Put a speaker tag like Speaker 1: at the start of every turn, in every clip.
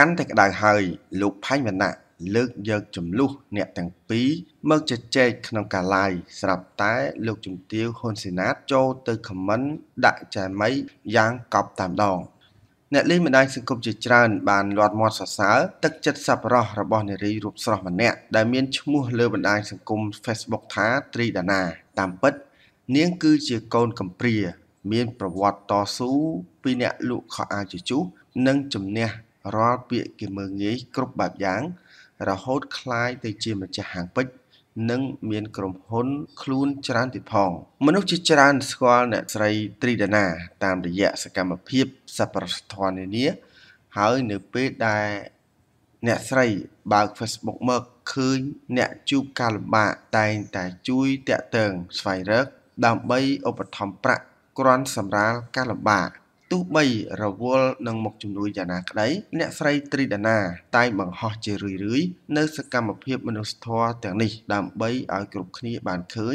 Speaker 1: កាន់តែក្តៅហើយ លោកផៃវណ្ណៈលើកយកចំនួនអ្នកទាំងពីរមកជជែកក្នុងការឡាយស្រាប់តែ លោកជំទាវហ៊ុនសេណាតចូលទៅខមមិនដាក់ចែមីយ៉ាងកប់តាមដងអ្នកលេងបណ្ដាញសង្គមជាច្រើន បានលាត់មាត់សរសើរទឹកចិត្តសប្បុរសរបស់នារីរូបស្រស់ម្នាក់ដែលមានឈ្មោះលើបណ្ដាញសង្គម Facebook ថាត្រីដាណាតាមពិត នាងគឺជាកូនកំព្រា មានប្រវត្តិតស៊ូពីអ្នកលក់ខោអាវជជុះនិងជំនះរាល់ពាក្យគេមើងងាយគ្រប់បែបយ៉ាង រហូតคล้ายទៅជាម្ចាស់ហាងពេជ្រនិងមានក្រុមហ៊ុនខ្លួនច្រើនទៀតផង មនុស្សជាច្រើនស្គាល់អ្នកស្រីត្រីដាណា តាមរយៈសកម្មភាពសប្បុរសធម៌នានាហើយនៅពេលដែល អ្នកស្រីបើក Facebook មកឃើញអ្នកជួបការលំបាកតែងតែជួយតាក់ទងស្វែងរកដើម្បីឧបត្ថម្ភប្រាក់គ្រាន់សម្រាលការលំបាកទោះបីរវល់នឹងមកជំនួយយ៉ាងណាក្តីអ្នកស្រីត្រីដាណា តែងបង្ហោះជារឿយរឿយនៅ សកម្មភាពមនុស្សធម៌ទាំងនេះដើម្បីឲ្យគ្រប់គ្នាបានឃើញ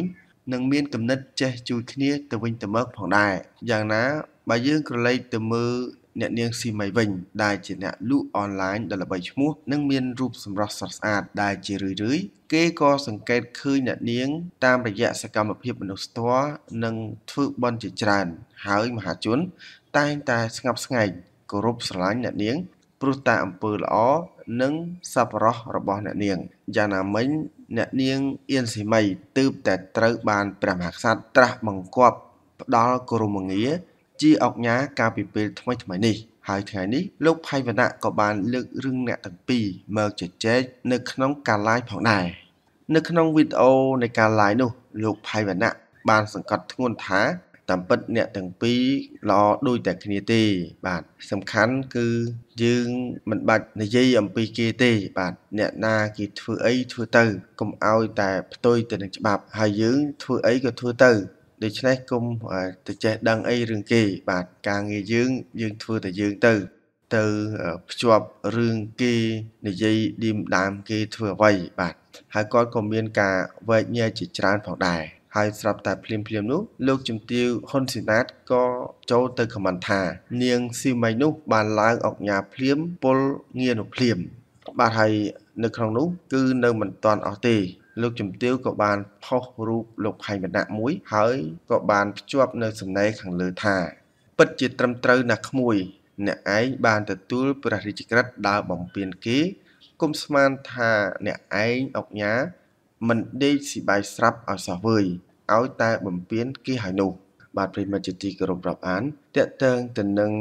Speaker 1: និងមានគំនិតចេះជួយគ្នាទៅវិញទៅមកផងដែរយ៉ាងណាបើយើងក្រឡេកទៅមើលអ្នកនាងស៊ីមៃវិញដែលជាអ្នកលក់អនឡាញដែលល្បីឈ្មោះនិងមានរូបសម្រស់ស្រស់ស្អាតដែលជារឿយៗគេក៏សង្កេតឃើញអ្នកនាងតាមរយៈសកម្មភាពមនុស្សធម៌និងធ្វើបន់ជាច្រើន ហើយមហាជនតែងតែស្ងប់ស្ងាត់គោរពស្រឡាញ់អ្នកនាង ព្រោះតែអំពើល្អនិងសប្បុរសរបស់អ្នកនាងយ៉ាងណាមិញអ្នកនាងអៀនស៊ីមៃទើបតែត្រូវបានព្រះមហាក្សត្រត្រាស់បង្គាប់ផ្ដល់គោរមងារជាអុកញ៉ាកាលពីពេលថ្មីថ្មីនេះហើយថ្ងៃនេះលោកផៃវណ្ណៈក៏បាន លើករឿងអ្នកទាំងពីរមកជជែកនៅក្នុងការ live ផងដែរនៅក្នុងវីដេអូនៃការ live នោះលោកផៃវណ្ណៈបានសង្កត់ធ្ងន់ថាតាមពិតអ្នកទាំងពីរល្អដូចតែគ្នាទេបាទសំខាន់គឺយើងមិនបាច់និយាយអំពីគេទេ បាទអ្នកណាគេធ្វើអីធ្វើទៅកុំឲ្យតែ ផ្ទុយទៅនឹងច្បាប់ ហើយយើងធ្វើអីក៏ធ្វើទៅដូច្នេះគុំទៅចេះដឹងអីរឿងគេបាទការងារយើងយើងធ្វើតែយើងទៅទៅភ្ជាប់រឿងគេនិយាយឌីមដាមគេធ្វើអ្វីបាទហើយគាត់ក៏មានការវែកញែកជាច្រើនផងដែរហើយស្រាប់តែភ្លាមភ្លាមនោះលោកជំទាវហ៊ុនស៊ីណាតក៏ចូលទៅខមមិនថានាងស៊ីម៉ៃនោះបានឡើងអុកញ៉ាភ្លាមពលងារនោះភ្លាមបាទហើយនៅក្នុងនោះ គឺនៅមិនតាន់អស់ទេលោកជំទាវក៏បានផុសរូបលោកខៃវណ្ណៈមួយ ហើយ ក៏បាន ភ្ជាប់នៅសំណេរខាងលើថាពិតជាត្រឹមត្រូវណាស់ក្មួយ អ្នកឯងបានទទួលព្រះរាជក្រឹត្យដើរបំពេញគេគុំស្មានថាអ្នកឯងអុកញ៉ាមិនដេកស៊ីបាយស្រាប់ឲ្យសោះវើយឲ្យតែបំពេញគេហើយនោះ បាទប្រិមត្តជាទីគោរពរាប់អានតកតងទៅនឹង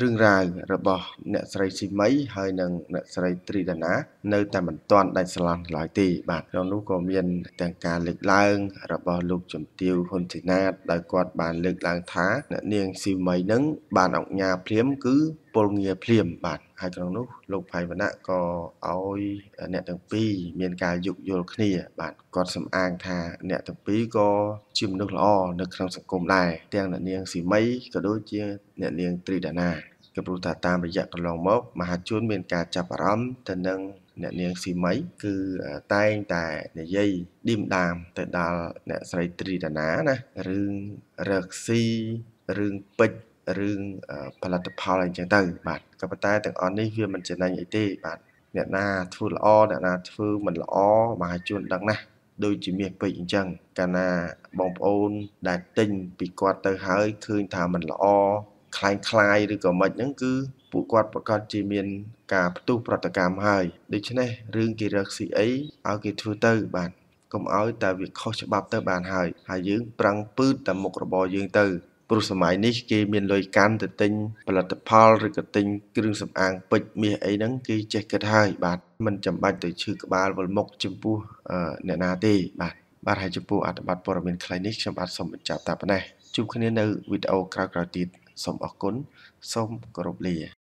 Speaker 1: រឿងរ៉ាវរបស់អ្នកស្រីស៊ីមីហើយនិងអ្នកស្រីត្រីដាណា នៅតែមិនទាន់ដាច់ស្លន់ឡើយទេបាទក្នុងនោះក៏មានទាំងការលើកឡើង របស់ លោកជំទាវហ៊ុនធីណាតដោយគាត់បានលើកឡើងថាអ្នកនាងស៊ីមីនឹងបានអង្គញាភ្លាមគឺពលងារភ្លាមបាទហើយក្នុងនោះ លោកផៃវណ្ណៈក៏ឲ្យអ្នកទាំងពីរមានការយោគយល់គ្នា បាទគាត់សំអាងថា អ្នកទាំងពីរក៏ជាមនុស្សល្អនៅក្នុងសង្គមដែរទាំងអ្នកនាងស៊ីមីក៏ដូចជាអ្នកនាងត្រីដាណាក៏ព្រោះថាតាមរយៈកន្លងមកមហាជនមានការចាប់អារម្មណ៍ទៅនឹងអ្នកនាងស៊ីមីគឺតែងតែនិយាយឌីមដាមទៅដល់អ្នកស្រីត្រីដាណាណារឿងរើកស៊ីរឿងពេជ្ររឿងផលិតផលអីចឹងទៅ បាទក៏ប៉ុន្តែទាំងអស់នេះវាមិនចំណេញអីទេ បាទអ្នកណាធ្វើល្អអ្នកណាធ្វើមិនល្អមហាជនដឹងណាស់ដូចជាមាសពេជ្រអញ្ចឹង កាលណាបងប្អូនដែលទិញពីគាត់ទៅហើយឃើញថាมันល្អคล้ายคล้ายឬក៏មិនហ្នឹងគឺពួកគាត់ប្រកាសជាមានការផ្ទុះប្រតិកម្មហើយដូច្នេះរឿងគេរកស៊ីអីឲ្យគេធ្វើទៅ បាទកុំឲ្យតែវាខុសច្បាប់ទៅបានហើយហើយយើងប្រឹងពឺតតែមុខរបរយើងទៅព្រោះសម័យនេះគេមានលុយកាន់ទៅទិញផលិតផលឬក៏ទិញគ្រឿងសម្អាងពេជ្រមាសអីហ្នឹងគេចេះគិតហើយបាទមិនចាំបាច់ទៅឈឺក្បាលវិលមុខចំពោះអ្នកណាទេបាទបាទហើយចំពោះអត្ថបទព័ត៌មានខ្លីនេះខ្ញុំបាទសូមបញ្ចប់តែប៉ុណ្ណេះជួបគ្នានៅវីដេអូក្រោយៗទៀតសូមអរគុណសូមគោរពលា